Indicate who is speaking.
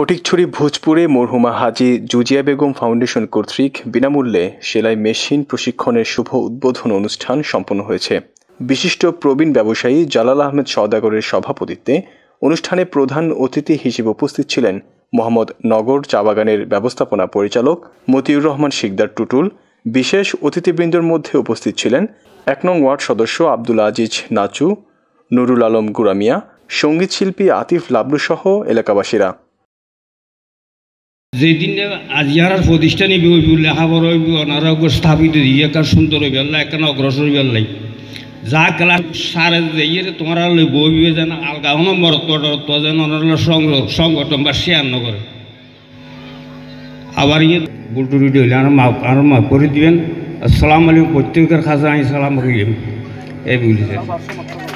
Speaker 1: ফটিকছড়ি ভোজপুরে মরহুমা হাজি জুজিয়া বেগম ফাউন্ডেশন কর্তৃক বিনামূল্যে সেলাই মেশিন প্রশিক্ষণের শুভ উদ্বোধন অনুষ্ঠান সম্পন্ন হয়েছে বিশিষ্ট প্রবীণ ব্যবসায়ী জালাল আহমেদ সওদাগরের সভাপতিত্বে অনুষ্ঠানে প্রধান অতিথি হিসেবে উপস্থিত ছিলেন মোহাম্মদ নগর চা বাগানের ব্যবস্থাপনা পরিচালক মতিউর রহমান শিকদার টুটুল বিশেষ অতিথিবৃন্দর মধ্যে উপস্থিত ছিলেন এক নং ওয়ার্ড সদস্য আব্দুল আজিজ নাচু নুরুল আলম গুরামিয়া সঙ্গীতশিল্পী আতিফ লাবলুসহ এলাকাবাসীরা
Speaker 2: যেদিন আজিয়ার প্রতিষ্ঠানে লেখাপড়া হইব অনারোগ্য স্থাপিত হইয়া একটা সুন্দর হইবে আল্লাহ একটা অগ্রসর হইবে আল্লাহ যা ক্লাস সারে ইয়ে তোমার বইবে যেন আলগা কোনো মরত্ব যেন সংগঠন বা শেয়ার নগরে আবার ইয়ে বুলটু রুটি হইলে আর মা আর মাফ করে দিবেন সালাম আলাইকুম প্রত্যেকের খাজা আমি সালাম রাখিলাম এই বুঝলি